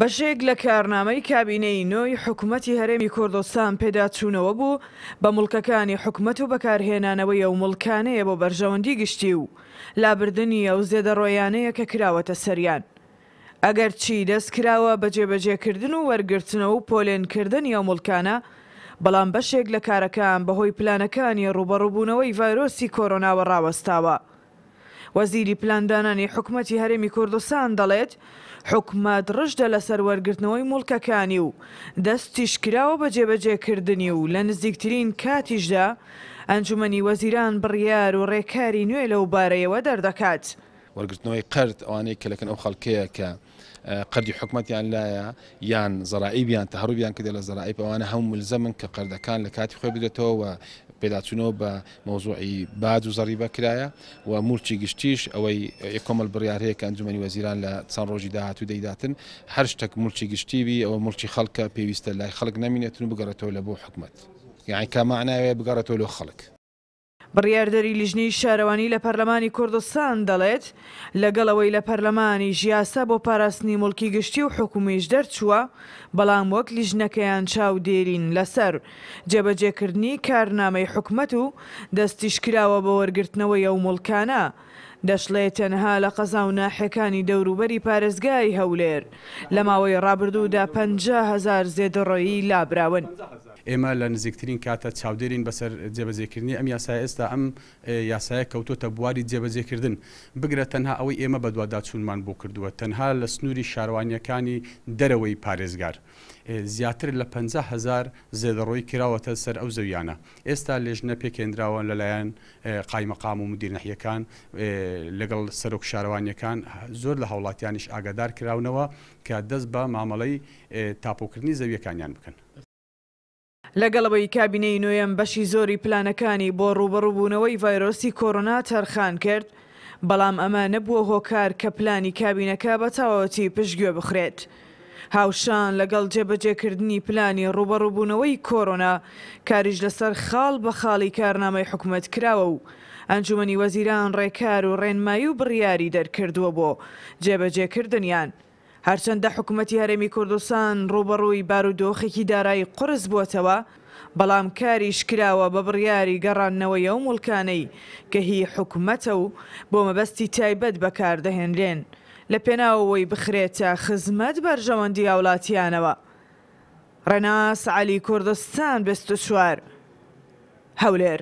بەشێک لە کارنامەی کابینەی نۆی حکوومەتتی هەرێمی کوردستان پێدا چوونەوە بوو بە مڵکەکانی حکومت و بەکارهێنانەوەی ئەو مڵکانەیە بۆ بەرژەوەندی گشتی و لابردننی ئەو زێدەڕۆیانەیە کە کراوەتە سەریان. ئەگەر چی دەستکراوە بە جێبەجێکردن و وەرگرتنەوە و پۆلێنکردنی ئەو مڵکانە، بەڵام بەشێک لە کارەکان بەهۆی پلانەکانی ڕوبەڕووبوونەوەی ڤایرۆسی کۆرۆناوە ڕاوەستاوە. وەزیری پلاندانانی حکوومەتی هەرێمی کوردستان دەڵێت حکومات ڕژدە لەسەر وەرگرتنەوەی مڵکەکانی و دەستیشکراوە بە جێبەجێکردنی و لە نزیکترین کاتیشدا ئەنجومنی وەزیران بڕیار و ڕێکاری نوێ لەو بارەیەوە دەردەکات. وەرگرتنەوەی قرد ئەوانەی کە لەکەن ئەو خەڵکەیە کە قەری حکومەتیان لایە یان زەرائیبیان تەهروبیان کردێت لە زەرائیب ئەوانە هەموو ملزەمن کە قەردەکان لە کاتی خۆی بدێتەوە پێداچوونەوە بە مۆزوعی باد و زەری بەکرایە و مورچی گشتیش ئەوەی کۆمەل بڕیارەیە کە ئەنجومی وەزیران لە چەند ڕۆژی داهاتوو دەیداتن هەر شتێک مورچی گشتیوی ئەوە مورچی خەڵکە پێویستە لای خەڵک نامینێتون بگەڕێتەوە لە بۆ حکومت یعنی کامانایە بگەڕێتەوە لەو خەڵک بڕیاردەری لیژنەی شارەوانی لە پەرلەمانی کوردستان دەڵێت لەگەڵەوەی لە پەرلەمانی ژیاسە بۆ پاراستنی مڵکی گشتی و حکومیش دەرچووە بەڵام وەک لیژنەکەیان چاو دێرین لەسەر جێبەجێکردنی کارنامەی حکومت و دەستیشکراوە بە وەرگرتنەوەی ئەو مڵکانە. دەشڵێت تەنها لە قەزا و ناحەکانی دەوروبەری پارێزگای هەولێر لە ماوەی ڕابردوودا 500 هزار زێدەڕۆیی لابراون. ئێمە لە نزیکترین کاتە چاودێرین بەسەر جێبەجێکردنی ئەم یاسای ئێستا ئەم یاسایە کەوتۆتە بواری جێبەجێکردن بگرە تەنها ئەوەی ئێمە بە دووادا چونمان بۆ کردووە تەنها لە سنووری شاروانیەکانی دەرەوەی پارێزگار. زیاتر لە 500هزار زێدەڕۆی کراوەتە سەر ئەو زەویانە ئێستا لێژنە پێکێنراوە لەلایەن قایمەقام و مدیرنەحیەکان لەگەڵ سەرۆک شارەوانیەکان زۆر لە هاوڵاتیانیش ئاگادار کراونەوە کە دەست بە مامەڵەی تاپۆکردنی زەویەکانیان بکەن. لەگەڵەوەی کابینەی نوێم بەشی زۆری پلانەکانی بۆ ڕوبەڕووبوونەوەی ڤایرۆسی کۆرۆنا تەرخان کرد بەڵام ئەمە نەبووە هۆکار کە پلانی کابینەکە بە تاوەتی پشتگوێ بخرێت. هاوشان لەگەڵ جێبەجێکردنی پلانی ڕوبەڕووبوونەوەی کۆرۆنا کاریش لەسەر خاڵ بە خاڵی کارنامەی حکوومەت کراوە و ئەنجومنی وەزیران ڕێکار و ڕێنمایی و بڕیاری دەرکردووە بۆ جێبەجێکردنیان. هەرچەندە حکوومەتتی هەرێمی کوردستان ڕوبەڕووی بارودۆخێکی دارایی قرس بووتەوە، بەڵام کاریش کراوە بە بڕیاری گەڕانەوە ئەو مڵکانەی کە هی حکوومەتە و بۆ مەبەستی تایبەت بەکاردەهێنرێن لە پێناوەوەی بخرێتە خزمەت بەرژەوەندی وڵاتیانەوە. ڕێناس علی کوردستان بست چوار هەولێر.